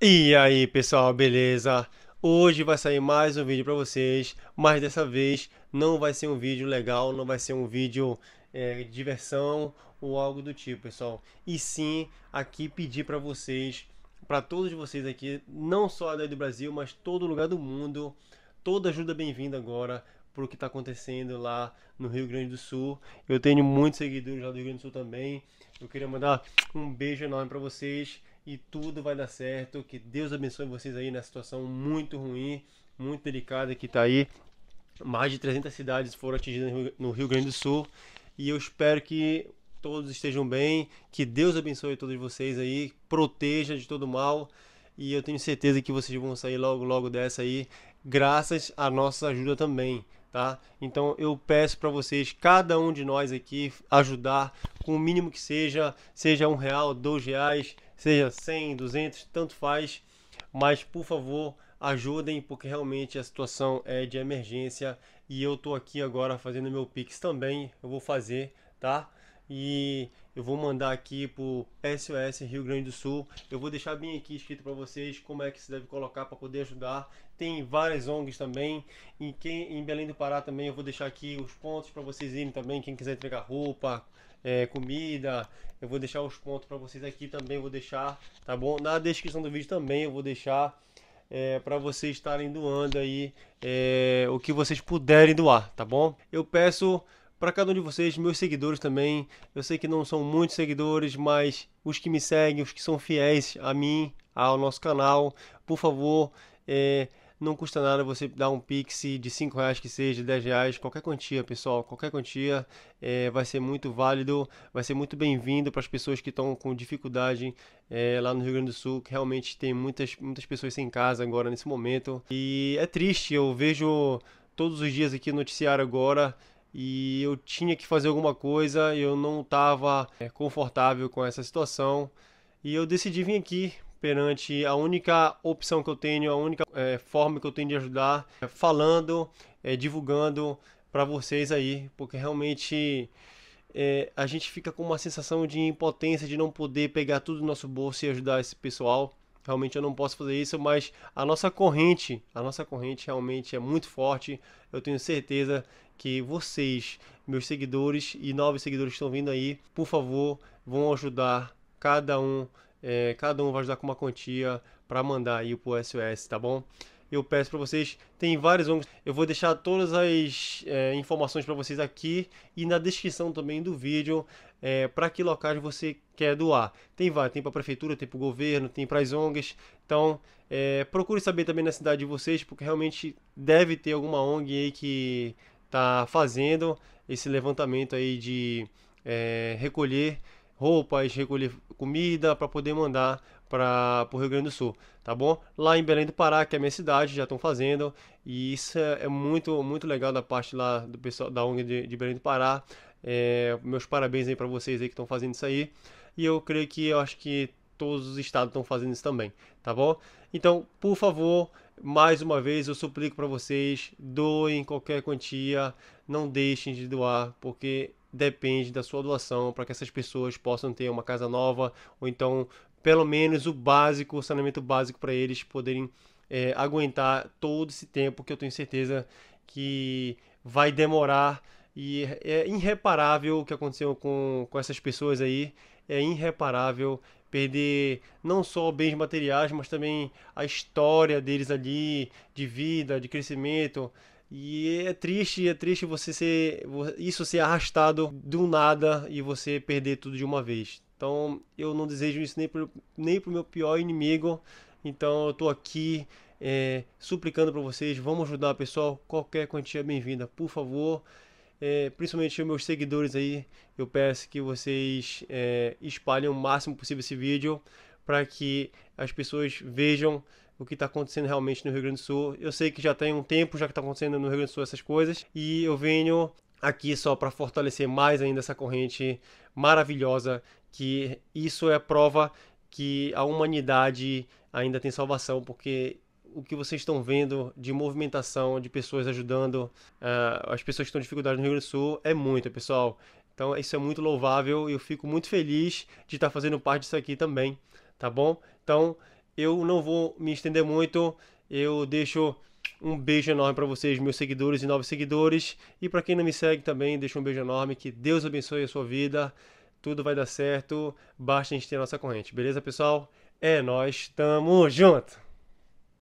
E aí pessoal, beleza? Hoje vai sair mais um vídeo para vocês, mas dessa vez não vai ser um vídeo legal, não vai ser um vídeo é, diversão ou algo do tipo, pessoal. E sim, aqui pedir para vocês, para todos vocês aqui, não só daí do Brasil, mas todo lugar do mundo, toda ajuda bem-vinda agora para o que está acontecendo lá no Rio Grande do Sul. Eu tenho muitos seguidores lá do Rio Grande do Sul também. Eu queria mandar um beijo enorme para vocês e tudo vai dar certo. Que Deus abençoe vocês aí na situação muito ruim, muito delicada que está aí. Mais de 300 cidades foram atingidas no Rio Grande do Sul e eu espero que todos estejam bem, que Deus abençoe todos vocês aí, proteja de todo mal e eu tenho certeza que vocês vão sair logo logo dessa aí, graças à nossa ajuda também, tá? Então eu peço para vocês, cada um de nós aqui, ajudar com o mínimo que seja, seja um real, dois reais, seja 100, 200, tanto faz, mas por favor ajudem porque realmente a situação é de emergência e eu tô aqui agora fazendo meu Pix também, eu vou fazer, tá? E eu vou mandar aqui pro SOS Rio Grande do Sul. Eu vou deixar bem aqui escrito para vocês como é que se deve colocar para poder ajudar. Tem várias ONGs também. E quem em Belém do Pará também eu vou deixar aqui os pontos para vocês irem também, quem quiser entregar roupa, é, comida. Eu vou deixar os pontos para vocês aqui também, vou deixar, tá bom? Na descrição do vídeo também eu vou deixar é, para vocês estarem doando aí é, o que vocês puderem doar, tá bom? Eu peço para cada um de vocês, meus seguidores também. Eu sei que não são muitos seguidores, mas os que me seguem, os que são fiéis a mim, ao nosso canal, por favor, é, não custa nada você dar um pix de 5 reais que seja, 10 reais, qualquer quantia, pessoal, qualquer quantia é, vai ser muito válido, vai ser muito bem-vindo para as pessoas que estão com dificuldade é, lá no Rio Grande do Sul, que realmente tem muitas, muitas pessoas sem casa agora nesse momento. E é triste, eu vejo todos os dias aqui noticiário agora e eu tinha que fazer alguma coisa, eu não estava é, confortável com essa situação e eu decidi vir aqui perante a única opção que eu tenho, a única é, forma que eu tenho de ajudar, é falando, é, divulgando para vocês aí, porque realmente é, a gente fica com uma sensação de impotência, de não poder pegar tudo do nosso bolso e ajudar esse pessoal. Realmente eu não posso fazer isso, mas a nossa corrente, a nossa corrente realmente é muito forte. Eu tenho certeza que vocês, meus seguidores e novos seguidores que estão vindo aí, por favor, vão ajudar cada um é, cada um vai ajudar com uma quantia para mandar aí pro SOS, tá bom? Eu peço para vocês, tem vários ONGs, eu vou deixar todas as é, informações para vocês aqui e na descrição também do vídeo é, para que locais você quer doar. Tem vários, tem para prefeitura, tem para o governo, tem para as ONGs, então é, procure saber também na cidade de vocês, porque realmente deve ter alguma ONG aí que está fazendo esse levantamento aí de é, recolher roupas, recolher comida para poder mandar para o Rio Grande do Sul, tá bom? Lá em Belém do Pará, que é a minha cidade, já estão fazendo e isso é, é muito muito legal da parte lá do pessoal da ONG de, de Belém do Pará. É, meus parabéns aí para vocês aí que estão fazendo isso aí e eu creio que eu acho que todos os estados estão fazendo isso também, tá bom? Então, por favor, mais uma vez eu suplico para vocês, doem qualquer quantia, não deixem de doar, porque depende da sua doação para que essas pessoas possam ter uma casa nova ou então pelo menos o básico, o saneamento básico para eles poderem é, aguentar todo esse tempo que eu tenho certeza que vai demorar e é, é irreparável o que aconteceu com, com essas pessoas aí, é irreparável perder não só bens materiais, mas também a história deles ali de vida, de crescimento. E é triste, é triste você ser isso ser arrastado do nada e você perder tudo de uma vez. Então, eu não desejo isso nem pro, nem pro meu pior inimigo. Então, eu tô aqui é, suplicando para vocês, vamos ajudar, pessoal. Qualquer quantia bem-vinda, por favor. É, principalmente os meus seguidores aí, eu peço que vocês é, espalhem o máximo possível esse vídeo para que as pessoas vejam o que está acontecendo realmente no Rio Grande do Sul. Eu sei que já tem um tempo já que está acontecendo no Rio Grande do Sul essas coisas e eu venho aqui só para fortalecer mais ainda essa corrente maravilhosa que isso é a prova que a humanidade ainda tem salvação, porque o que vocês estão vendo de movimentação, de pessoas ajudando uh, as pessoas que estão em dificuldade no Rio Grande do Sul é muito, pessoal. Então isso é muito louvável e eu fico muito feliz de estar tá fazendo parte disso aqui também, tá bom? Então eu não vou me estender muito. Eu deixo um beijo enorme para vocês, meus seguidores e novos seguidores. E para quem não me segue também, deixo um beijo enorme. Que Deus abençoe a sua vida. Tudo vai dar certo. Basta a gente ter a nossa corrente. Beleza, pessoal? É nós, tamo junto!